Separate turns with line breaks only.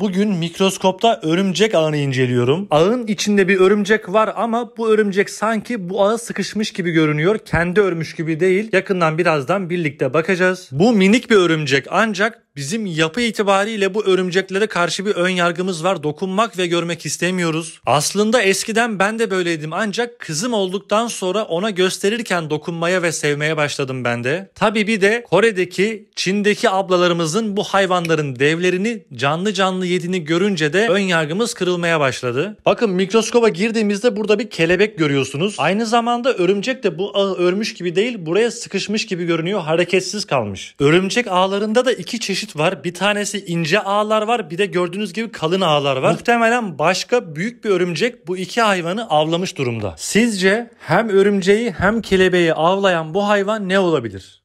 Bugün mikroskopta örümcek ağını inceliyorum. Ağın içinde bir örümcek var ama bu örümcek sanki bu ağa sıkışmış gibi görünüyor. Kendi örmüş gibi değil. Yakından birazdan birlikte bakacağız. Bu minik bir örümcek ancak Bizim yapı itibariyle bu örümceklere karşı bir ön yargımız var. Dokunmak ve görmek istemiyoruz. Aslında eskiden ben de böyleydim ancak kızım olduktan sonra ona gösterirken dokunmaya ve sevmeye başladım ben de. Tabii bir de Kore'deki, Çin'deki ablalarımızın bu hayvanların devlerini canlı canlı yediğini görünce de ön yargımız kırılmaya başladı. Bakın mikroskoba girdiğimizde burada bir kelebek görüyorsunuz. Aynı zamanda örümcek de bu ağı örmüş gibi değil, buraya sıkışmış gibi görünüyor, hareketsiz kalmış. Örümcek ağlarında da iki çeşit çeşit var. Bir tanesi ince ağlar var. Bir de gördüğünüz gibi kalın ağlar var. Muhtemelen başka büyük bir örümcek bu iki hayvanı avlamış durumda. Sizce hem örümceği hem kelebeği avlayan bu hayvan ne olabilir?